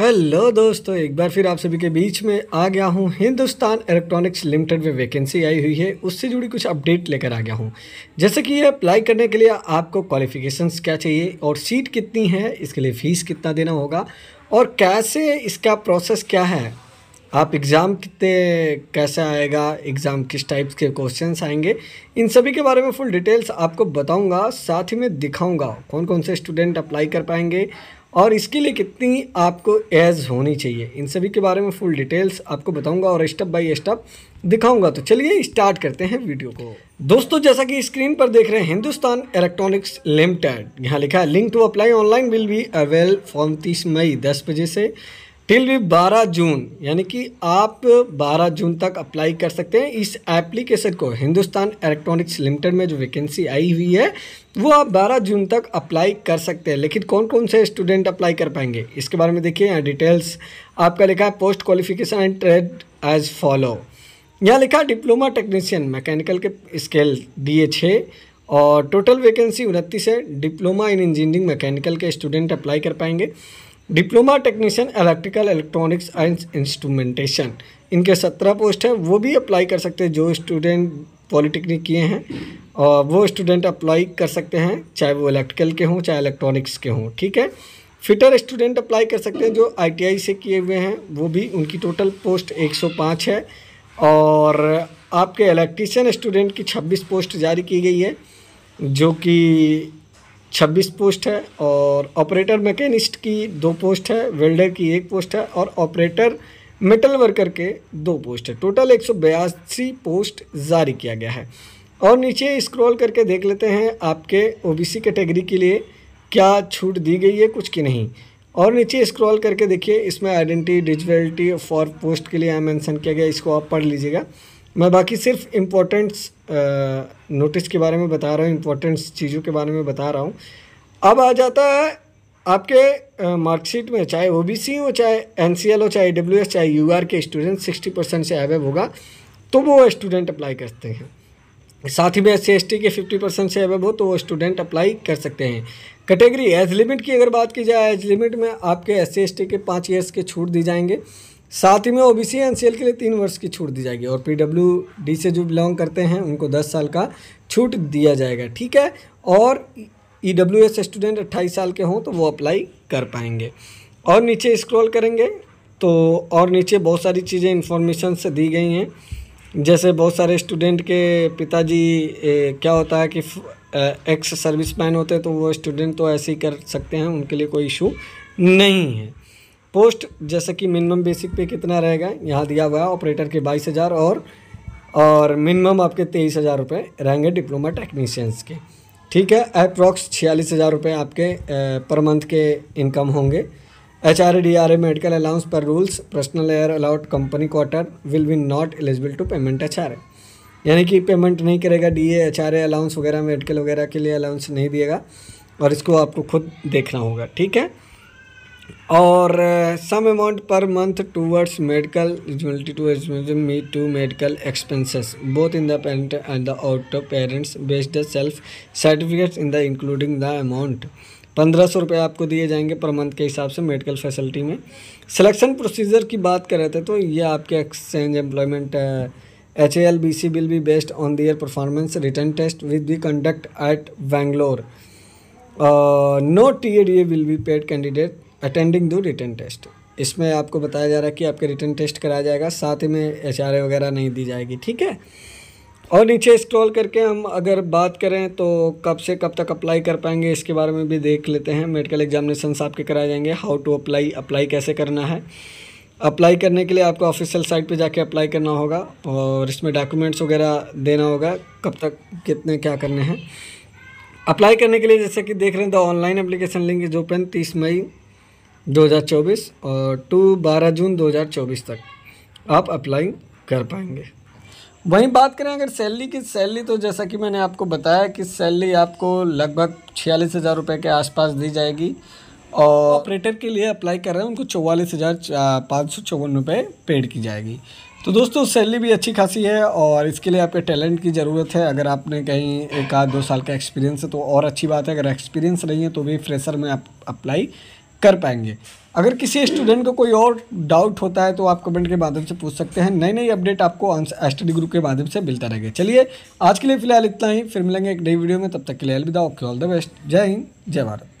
hello दोस्तों एक बार फिर आप सभी के बीच में आ गया हूँ हिंदुस्तान इलेक्ट्रॉनिक्स लिमिटेड में वैकेंसी आई हुई है उससे जुड़ी कुछ अपडेट लेकर आ गया हूँ जैसे कि ये अप्लाई करने के लिए आपको क्वालिफिकेशंस क्या चाहिए और सीट कितनी है इसके लिए फ़ीस कितना देना होगा और कैसे इसका प्रोसेस क्या है आप एग्ज़ाम कितने कैसे आएगा एग्ज़ाम किस टाइप्स के क्वेश्चन आएंगे इन सभी के बारे में फुल डिटेल्स आपको बताऊंगा साथ ही में दिखाऊंगा कौन कौन से स्टूडेंट अप्लाई कर पाएंगे और इसके लिए कितनी आपको एज होनी चाहिए इन सभी के बारे में फुल डिटेल्स आपको बताऊंगा और स्टेप बाय स्टेप दिखाऊंगा तो चलिए स्टार्ट करते हैं वीडियो को दोस्तों जैसा कि स्क्रीन पर देख रहे हैं हिंदुस्तान इलेक्ट्रॉनिक्स लिमिटेड यहाँ लिखा है link to apply online will be avail from तीस मई दस बजे से टिल 12 जून यानी कि आप 12 जून तक अप्लाई कर सकते हैं इस एप्लीकेशन को हिंदुस्तान इलेक्ट्रॉनिक्स लिमिटेड में जो वैकेंसी आई हुई है वो आप 12 जून तक अप्लाई कर सकते हैं लेकिन कौन कौन से स्टूडेंट अप्लाई कर पाएंगे इसके बारे में देखिए यहाँ डिटेल्स आपका लिखा है post qualification and trade age follow यहाँ लिखा डिप्लोमा टेक्नीशियन मैकेनिकल के स्केल डी छः और टोटल वैकेंसी उनतीस है डिप्लोमा इन इंजीनियरिंग मैकेनिकल के स्टूडेंट अप्लाई कर पाएंगे diploma technician electrical electronics and instrumentation इनके सत्रह पोस्ट हैं वो भी अप्लाई कर सकते हैं जो स्टूडेंट पॉलिटेक्निक किए हैं और वो स्टूडेंट अप्लाई कर सकते हैं चाहे वो इलेक्ट्रिकल के हों चाहे इलेक्ट्रॉनिक्स के हों ठीक है फिटर स्टूडेंट अप्लाई कर सकते हैं जो आईटीआई से किए हुए हैं वो भी उनकी टोटल पोस्ट 105 है और आपके इलेक्ट्रीशियन स्टूडेंट की 26 पोस्ट जारी की गई है जो कि छब्बीस पोस्ट है और ऑपरेटर मैकेनिस्ट की दो पोस्ट है वेल्डर की एक पोस्ट है और ऑपरेटर मेटल वर्कर के दो पोस्ट है टोटल एक पोस्ट जारी किया गया है और नीचे स्क्रॉल करके देख लेते हैं आपके ओबीसी कैटेगरी के लिए क्या छूट दी गई है कुछ की नहीं और नीचे स्क्रॉल करके देखिए इसमें आइडेंटिटी डिजिटलिटी फॉर पोस्ट के लिए मेंशन किया गया इसको आप पढ़ लीजिएगा मैं बाकी सिर्फ इम्पोर्टेंट्स नोटिस के बारे में बता रहा हूँ इम्पोर्टेंट्स चीज़ों के बारे में बता रहा हूँ अब आ जाता है आपके मार्कशीट में चाहे ओ बी सी हो चाहे एन सी एल हो चाहे डब्ल्यू एस चाहे यू आर के स्टूडेंट सिक्सटी परसेंट से अवेब होगा तो वो स्टूडेंट अप्लाई करते हैं साथ ही में एस सी एस टी के फिफ्टी परसेंट से अवेब हो तो वो स्टूडेंट अप्लाई कर सकते हैं कैटेगरी एज लिमिट की अगर बात की जाए एज लिमिट में आपके एस सी एस टी के पाँच ईयर्स के छूट दी जाएंगे साथ ही में ओ बी सी एनसीएल के लिए तीन वर्ष की छूट दी जाएगी और पीडब्ल्यूडी से जो बिलोंग करते हैं उनको दस साल का छूट दिया जाएगा ठीक है और ई डब्ल्यू एस स्टूडेंट अट्ठाईस साल के हों तो वो अप्लाई कर पाएंगे और नीचे स्क्रॉल करेंगे तो और नीचे बहुत सारी चीज़ें इन्फॉर्मेशन दी गई हैं जैसे बहुत सारे स्टूडेंट के पिताजी क्या होता है कि एक्स सर्विस मैन होते हैं तो वो स्टूडेंट तो ऐसे ही कर सकते हैं उनके लिए कोई इशू नहीं है पोस्ट जैसे कि मिनिमम बेसिक पे कितना रहेगा यहाँ दिया हुआ है ऑपरेटर के बाईस हज़ार और और मिनिमम आपके तेईस हज़ार रुपये रहेंगे डिप्लोमा टेक्नीशियंस के ठीक है अप्रॉक्स छियालीस हज़ार रुपये आपके पर मंथ के इनकम होंगे H R D R A medical allowance पर rules personal air allowed company quarter will be not eligible to payment H R यानी कि पेमेंट नहीं करेगा D A H R A allowance वगैरह medical वगैरह के लिए अलाउंस नहीं दिएगा और इसको आपको खुद देखना होगा ठीक है और some amount per month towards medical eligibility to as me to medical expenses both in the parent and the out parents based the self certificates in the including the amount पंद्रह सौ रुपये आपको दिए जाएंगे पर मंथ के हिसाब से medical facility में सिलेक्शन प्रोसीजर की बात कर रहे थे तो ये आपके exchange employment H A L B C will be based on their performance written test with be conduct at Bangalore no T A D A will be paid candidate attending to written test इसमें आपको बताया जा रहा है कि आपके written test कराया जाएगा साथ ही में एच वगैरह नहीं दी जाएगी ठीक है और नीचे स्क्रॉल करके हम अगर बात करें तो कब से कब तक अप्लाई कर पाएंगे इसके बारे में भी देख लेते हैं मेडिकल एग्जामिनेशन आपके कराए जाएंगे हाउ टू अप्लाई अप्लाई कैसे करना है अप्लाई करने के लिए आपको ऑफिशियल साइट पे जाके अप्लाई करना होगा और इसमें डॉक्यूमेंट्स वगैरह देना होगा कब तक कितने क्या करने हैं अप्लाई करने के लिए जैसे कि देख रहे हैं तो ऑनलाइन अप्लीकेशन लिंक जो पेन तीस मई 2024 और टू 12 जून 2024 तक आप अप्लाई कर पाएंगे वहीं बात करें अगर सैलरी की सैलरी तो जैसा कि मैंने आपको बताया कि सैलरी आपको लगभग छियालीस हज़ार रुपये के आसपास दी जाएगी और ऑपरेटर के लिए अप्लाई कर रहे हैं उनको चौवालीस हज़ार पाँच सौ चौवन रुपये पेड की जाएगी तो दोस्तों सैलरी भी अच्छी खासी है और इसके लिए आपके टैलेंट की ज़रूरत है अगर आपने कहीं एक आध दो साल का एक्सपीरियंस है तो और अच्छी बात है अगर एक्सपीरियंस नहीं है तो भी फ्रेशर में आप अप्लाई कर पाएंगे अगर किसी स्टूडेंट को कोई और डाउट होता है तो आप कमेंट के माध्यम से पूछ सकते हैं नई नई अपडेट आपको स्टडी ग्रुप के माध्यम से मिलता रहेगा चलिए आज के लिए फिलहाल इतना ही फिर मिलेंगे एक नई वीडियो में तब तक के लिए अलविदा ओके ऑल द बेस्ट जय हिंद जय भारत